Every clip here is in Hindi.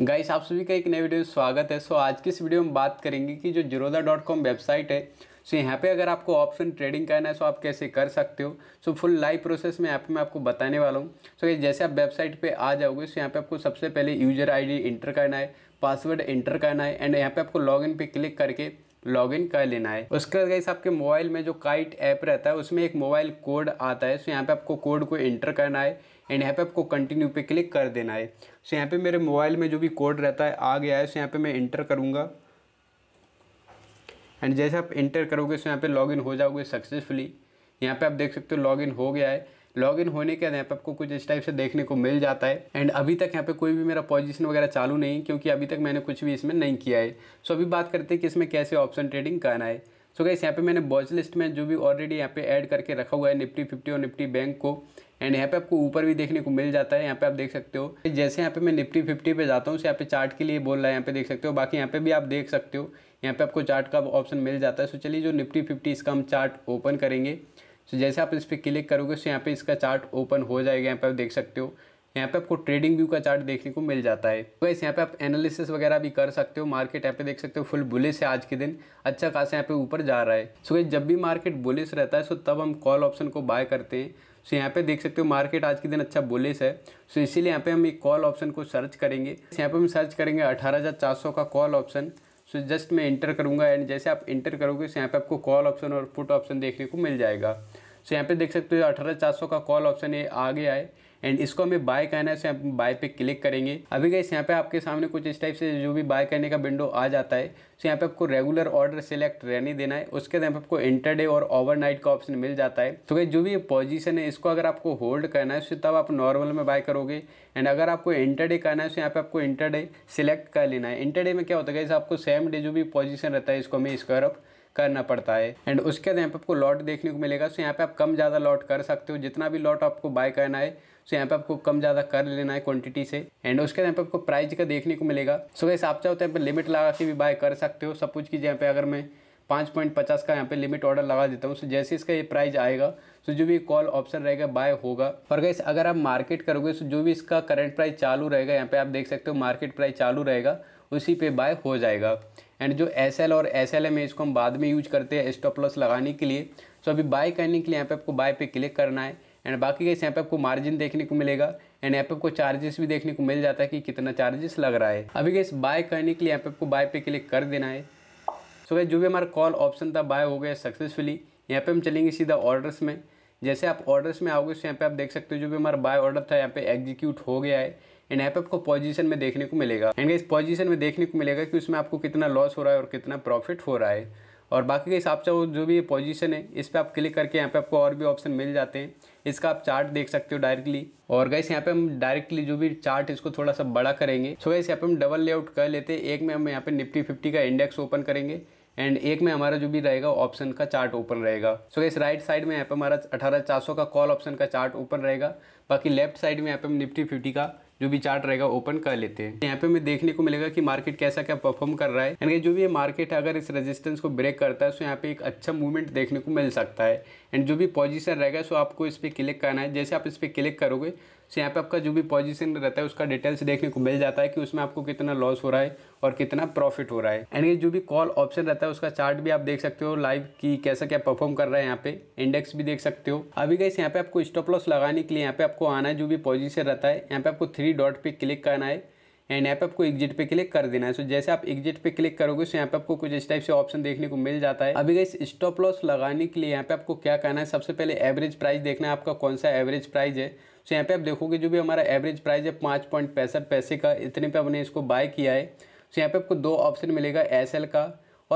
गाइस आप सभी का एक नए वीडियो में स्वागत है सो आज की इस वीडियो में बात करेंगे कि जो जिरोदा डॉट कॉम वेबसाइट है सो यहाँ पे अगर आपको ऑप्शन ट्रेडिंग करना है सो आप कैसे कर सकते हो सो फुल लाइव प्रोसेस में यहाँ पे मैं आपको बताने वाला हूँ सो जैसे आप वेबसाइट पे आ जाओगे सो यहाँ पे आपको सबसे पहले यूजर आई एंटर करना है पासवर्ड एंटर करना है एंड यहाँ पर आपको लॉग इन क्लिक करके लॉगिन कर लेना है उसके बाद गाइस आपके मोबाइल में जो काइट ऐप रहता है उसमें एक मोबाइल कोड आता है सो यहाँ पे आपको कोड को एंटर करना है एंड यहाँ पे आपको कंटिन्यू पे क्लिक कर देना है सो यहाँ पे मेरे मोबाइल में जो भी कोड रहता है आ गया है सो यहाँ पे मैं इंटर करूँगा एंड जैसे आप इंटर करोगे सो यहाँ पे लॉगिन हो जाओगे सक्सेसफुली यहाँ पे आप देख सकते हो लॉगिन हो गया है लॉगिन होने के बाद यहाँ पे आपको कुछ इस टाइप से देखने को मिल जाता है एंड अभी तक यहाँ पे कोई भी मेरा पोजीशन वगैरह चालू नहीं क्योंकि अभी तक मैंने कुछ भी इसमें नहीं किया है सो अभी बात करते हैं कि इसमें कैसे ऑप्शन ट्रेडिंग करना है सो गाइस यहाँ पे मैंने बॉज लिस्ट में जो भी ऑलरेडी यहाँ पे ऐड करके रखा हुआ है निफ्टी फिफ्टी और निफ्टी बैंक को एंड यहाँ पे आपको ऊपर भी देखने को मिल जाता है यहाँ पे आप देख सकते हो जैसे यहाँ पे मैं निफ्टी फिफ्टी पे जाता हूँ यहाँ पे चार्ट के लिए बोल रहा है यहाँ पे देख सकते हो बाकी यहाँ पे भी आप देख सकते हो यहाँ पे आपको चार्ट का ऑप्शन मिल जाता है सो चलिए जो निफ्टी फिफ्टी इसका हम चार्ट ओपन करेंगे सो जैसे आप इस पर क्लिक करोगे सो यहाँ पे इसका चार्ट ओपन हो जाएगा यहाँ पे आप देख सकते हो यहाँ पे आपको ट्रेडिंग व्यू का चार्ट देखने को मिल जाता है तो यहाँ पे आप एनालिसिस वगैरह भी कर सकते हो मार्केट यहाँ पे देख सकते हो फुल बुलिस है आज के दिन अच्छा खासा यहाँ पे ऊपर जा रहा है सो जब भी मार्केट बुलिस रहता है सो तब हम कॉल ऑप्शन को बाय करते हैं सो यहाँ पे देख सकते हो मार्केट आज के दिन अच्छा बुलिस है सो so, इसीलिए यहाँ पे हम एक कॉल ऑप्शन को सर्च करेंगे यहाँ पे हम सर्च करेंगे अठारह का कॉल ऑप्शन सो जस्ट मैं इंटर करूँगा एंड जैसे आप इंटर करोगे तो यहाँ पे आपको कॉल ऑप्शन और पुट ऑप्शन देखने को मिल जाएगा सो यहाँ पे देख सकते हो अठारह का कॉल ऑप्शन ये आगे आए एंड इसको हमें बाय करना है हम बाय पे क्लिक करेंगे अभी गए यहाँ पे आपके सामने कुछ इस टाइप से जो भी बाय करने का विंडो आ जाता है तो यहाँ पे आपको रेगुलर ऑर्डर सिलेक्ट रहने देना है उसके बाद आपको इंटर डे और ओवरनाइट का ऑप्शन मिल जाता है तो गई जो भी पोजीशन है इसको अगर आपको होल्ड करना है उससे तब आप नॉर्मल में बाय करोगे एंड अगर आपको इंटर डे करना है तो यहाँ पे आपको इंटर डे सिलेक्ट कर लेना है इंटर डे में क्या होता है गैस आपको सेम डे जो भी पोजिशन रहता है इसको हमें स्क्वायर ऑफ करना पड़ता है एंड उसके बाद यहाँ पे आपको लॉट देखने को मिलेगा सो यहाँ पे आप कम ज़्यादा लॉट कर सकते हो जितना भी लॉट आपको बाय करना है सो यहाँ पे आपको कम ज़्यादा कर लेना है क्वांटिटी से एंड उसके यहाँ पे आपको प्राइस का देखने को मिलेगा सो वैसे आप चाहो तो यहाँ पर लिमिट लगा के भी बाय कर सकते हो सब कुछ कीजिए यहाँ पे अगर मैं पाँच पॉइंट पचास का यहाँ पे लिमिट ऑर्डर लगा देता हूँ सो जैसे इसका ये प्राइस आएगा सो जो भी कॉल ऑप्शन रहेगा बाय होगा और गैस अगर आप मार्केट करोगे सो जो भी इसका करंट प्राइस चालू रहेगा यहाँ पे आप देख सकते हो मार्केट प्राइस चालू रहेगा उसी पे बाय हो जाएगा एंड जो एस एल और एस एल एम है इसको हम बाद में यूज करते हैं स्टॉप लॉस लगाने के लिए सो अभी बाय करने के लिए यहाँ पे आपको बाय पे क्लिक करना है एंड बाकी कैसे यहाँ पे आपको मार्जिन देखने को मिलेगा एंड यहाँ पे आपको चार्जेस भी देखने को मिल जाता है कि कितना चार्जेस लग रहा है अभी कैसे बाय करने के लिए यहाँ पे आपको बाय पे क्लिक कर देना है सो so जो भी हमारा कॉल ऑप्शन था बाय हो गया सक्सेसफुली यहाँ पे हम चलेंगे सीधा ऑर्डर्स में जैसे आप ऑर्डर्स में आओगे तो यहाँ पे आप देख सकते हो जो भी हमारा बाय ऑर्डर था यहाँ पे एग्जीक्यूट हो गया है एंड ऐप आपको पोजीशन में देखने को मिलेगा एंड इस पोजीशन में देखने को मिलेगा कि उसमें आपको कितना लॉस हो रहा है और कितना प्रॉफिट हो रहा है और बाकी के हिसाब से वो जो भी पोजीशन है इस पर आप क्लिक करके यहाँ पे आपको और भी ऑप्शन मिल जाते हैं इसका आप चार्ट देख सकते हो डायरेक्टली और गैस यहाँ पे हम डायरेक्टली जो भी चार्ट इसको थोड़ा सा बड़ा करेंगे सो गैस यहाँ पे हम डबल लेआउट कर लेते हैं एक में हम यहाँ पे निफ्टी फिफ्टी का इंडेक्स ओपन करेंगे एंड एक में हमारा जो भी रहेगा ऑप्शन का चार्ट ओपन रहेगा सो गैस इस राइट साइड में यहाँ पे हमारा अठारह का कॉल ऑप्शन का चार्ट ओपन रहेगा बाकी लेफ्ट साइड में यहाँ पे हम निफ्टी फिफ्टी का जो भी चार्ट रहेगा ओपन कर लेते हैं यहाँ पे हमें देखने को मिलेगा कि मार्केट कैसा क्या परफॉर्म कर रहा है यानी जो भी ये मार्केट है अगर इस रेजिस्टेंस को ब्रेक करता है तो यहाँ पे एक अच्छा मूवमेंट देखने को मिल सकता है एंड जो भी पोजीशन रहेगा सो आपको इस पर क्लिक करना है जैसे आप इस पर क्लिक करोगे सो यहाँ पे आपका जो भी पोजीशन रहता है उसका डिटेल्स देखने को मिल जाता है कि उसमें आपको कितना लॉस हो रहा है और कितना प्रॉफिट हो रहा है एंड ये जो भी कॉल ऑप्शन रहता है उसका चार्ट भी आप देख सकते हो लाइव की कैसा क्या परफॉर्म कर रहा है यहाँ पे इंडेक्स भी देख सकते हो अभी कैसे यहाँ पे आपको स्टॉप लॉस लगाने के लिए यहाँ पे आपको आना है जो भी पॉजिशन रहता है यहाँ पे आपको थ्री डॉट पे क्लिक करना है एंड यहाँ पे आपको एग्जिट पे क्लिक कर देना है सो so, जैसे आप एग्जिट पे क्लिक करोगे सो यहाँ पे आपको कुछ इस टाइप से ऑप्शन देखने को मिल जाता है अभी गई स्टॉप लॉस लगाने के लिए यहाँ पे आपको क्या करना है सबसे पहले एवरेज प्राइस देखना है आपका कौन सा एवरेज प्राइस है तो यहाँ पे आप देखोगे जो भी हमारा एवरेज प्राइस है पाँच पॉइंट पैंसठ पैसे का इतने पे हमने इसको बाय किया है तो यहाँ पे आपको दो ऑप्शन मिलेगा एस का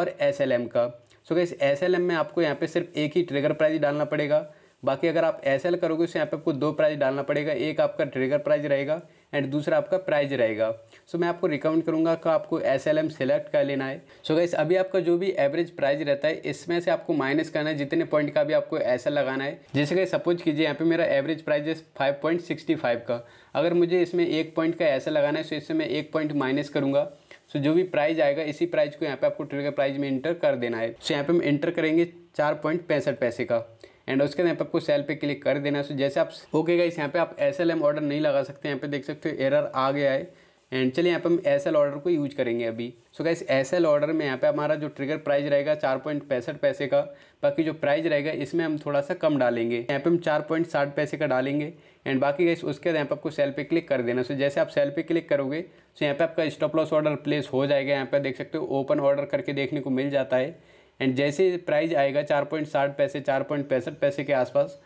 और एस का सो इस एस में आपको यहाँ पर सिर्फ एक ही ट्रिगर प्राइज डालना पड़ेगा बाकी अगर आप एस करोगे तो यहाँ पर आपको दो प्राइज डालना पड़ेगा एक आपका ट्रिगर प्राइज रहेगा एंड दूसरा आपका प्राइज रहेगा सो मैं आपको रिकमेंड करूँगा कि आपको एस एल एम सेलेक्ट कर लेना है सो गाइस अभी आपका जो भी एवरेज प्राइज रहता है इसमें से आपको माइनस करना है जितने पॉइंट का भी आपको ऐसा लगाना है जैसे कि सपोज कीजिए यहाँ पे मेरा एवरेज प्राइज है फाइव पॉइंट सिक्सटी फाइव का अगर मुझे इसमें एक पॉइंट का ऐसा लगाना है सो तो इससे मैं एक पॉइंट माइनस करूँगा सो so, जो भी प्राइज आएगा इसी प्राइज को यहाँ पे आपको ट्रिगर प्राइज में इंटर कर देना है सो so, यहाँ पे हम इंटर करेंगे चार पॉइंट पैंसठ पैसे का एंड उसके यहाँ पे आपको सेल पे क्लिक कर देना सो जैसे आप ओके गाइस यहाँ पे आप एस ऑर्डर नहीं लगा सकते यहाँ पे देख सकते हो एरर आ गया है एंड चलिए यहाँ पे हम एस ऑर्डर को यूज करेंगे अभी सो गाइस एस ऑर्डर में यहाँ पे हमारा जो ट्रिगर प्राइस रहेगा चार पॉइंट पैंसठ पैसे का बाकी जो प्राइस रहेगा इसमें हम थोड़ा सा कम डालेंगे यहाँ पे हम चार पॉइंट साठ पैसे का डालेंगे एंड बाकी गाइस उसके बाद यहाँ पे आपको सेल पे क्लिक कर देना सो जैसे आप सेल पे क्लिक करोगे सो तो यहाँ पे आपका स्टॉप लॉस ऑर्डर प्लेस हो जाएगा यहाँ पे देख सकते हो ओपन ऑर्डर करके देखने को मिल जाता है एंड जैसे प्राइस आएगा चार पॉइंट साठ पैसे चार पॉइंट पैंसठ पैसे के आसपास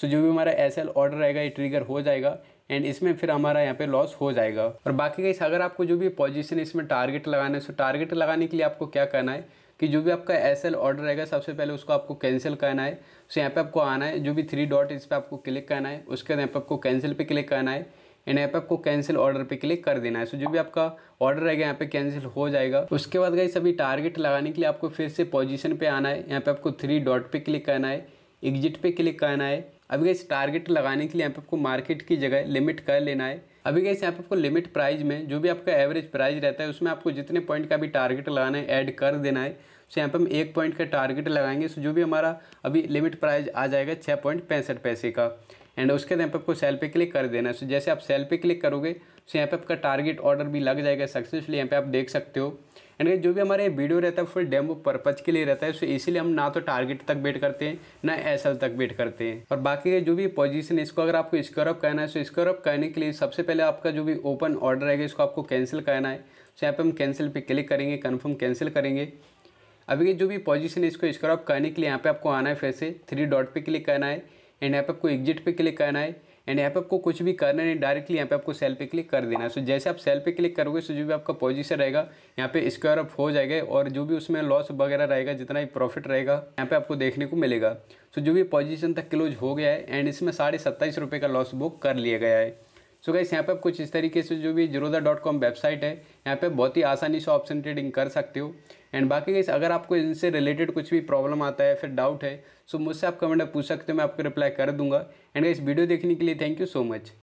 सो जो भी हमारा एस एल ऑर्डर रहेगा ये ट्रिगर हो जाएगा एंड इसमें फिर हमारा यहाँ पे लॉस हो जाएगा और बाकी कहीं अगर आपको जो भी पोजिशन इसमें टारगेट लगाना है सो टारगेट लगाने के लिए आपको क्या करना है कि जो भी आपका एस एल ऑर्डर रहेगा सबसे पहले उसको आपको कैंसिल करना है सो यहाँ पर आपको आना है जो भी थ्री डॉट इस पर आपको क्लिक करना है उसके बाद यहाँ पर आपको कैंसिल पर क्लिक करना है एंड यहाँ पे आपको कैंसिल ऑर्डर पे क्लिक कर देना है सो जो भी आपका ऑर्डर रहेगा यहाँ पे कैंसिल हो जाएगा उसके बाद गई सभी टारगेट लगाने के लिए आपको फिर से पोजिशन पर आना है यहाँ पे आपको थ्री डॉट पे क्लिक करना है एग्जिट पे क्लिक करना है अभी गई टारगेट लगाने के लिए यहाँ पे आपको मार्केट की जगह लिमिट कर लेना है अभी गई यहाँ पे आपको लिमिट प्राइज में जो भी आपका एवरेज प्राइज रहता है उसमें आपको जितने पॉइंट का भी टारगेट लगाना है ऐड कर देना है सो यहाँ पर हम एक पॉइंट का टारगेट लगाएंगे सो जो भी हमारा अभी लिमिट प्राइज आ जाएगा छः पॉइंट पैंसठ पैसे का एंड उसके बाद यहाँ आपको सेल पे क्लिक कर देना है सो जैसे आप सेल पे क्लिक करोगे सो यहाँ पे आपका टारगेट ऑर्डर भी लग जाएगा सक्सेसफुली यहाँ पे आप देख सकते हो एंड जो भी हमारे वीडियो रहता है फुल डेमो पर्पज़ के लिए रहता है सो इसीलिए हम ना तो टारगेट तक वेट करते हैं ना एस तक वेट करते हैं और बाकी जो भी पोजिशन है इसको अगर आपको ऑफ करना है सो स्क्रॉप करने के लिए सबसे पहले आपका जो भी ओपन ऑर्डर रहेगा इसको आपको कैंसिल करना है सो यहाँ पर हम कैंसिल पर क्लिक करेंगे कन्फर्म कैंसिल करेंगे अभी के जो भी पोजीशन है इसको स्क्रॉप करने के लिए यहाँ पे आपको आना है फिर से थ्री डॉट पे क्लिक करना है एंड यहाँ पे आपको एग्जिट पे क्लिक करना है एंड यहाँ पे आपको कुछ भी करना नहीं डायरेक्टली यहाँ पे आपको सेल पे क्लिक कर देना है सो जैसे आप सेल पे क्लिक करोगे सो जो भी आपका पोजीशन रहेगा यहाँ पे स्क्वायर अप हो जाएगा और जो भी उसमें लॉस वगैरह रहेगा जितना भी प्रॉफिट रहेगा यहाँ पे आपको देखने को मिलेगा सो जो भी पोजीशन तक क्लोज हो गया है एंड इसमें साढ़े सत्ताईस रुपये का लॉस बुक कर लिया गया है सो गाइस यहाँ पे आप कुछ इस तरीके से जो भी जीरोदा डॉट कॉम वेबसाइट है यहाँ पे बहुत ही आसानी से ऑप्शन ट्रेडिंग कर सकते हो एंड बाकी गाइस अगर आपको इनसे रिलेटेड कुछ भी प्रॉब्लम आता है फिर डाउट है सो तो मुझसे आप कमेंट में पूछ सकते हो मैं आपको रिप्लाई कर दूंगा एंड गाइस वीडियो देखने के लिए थैंक यू सो मच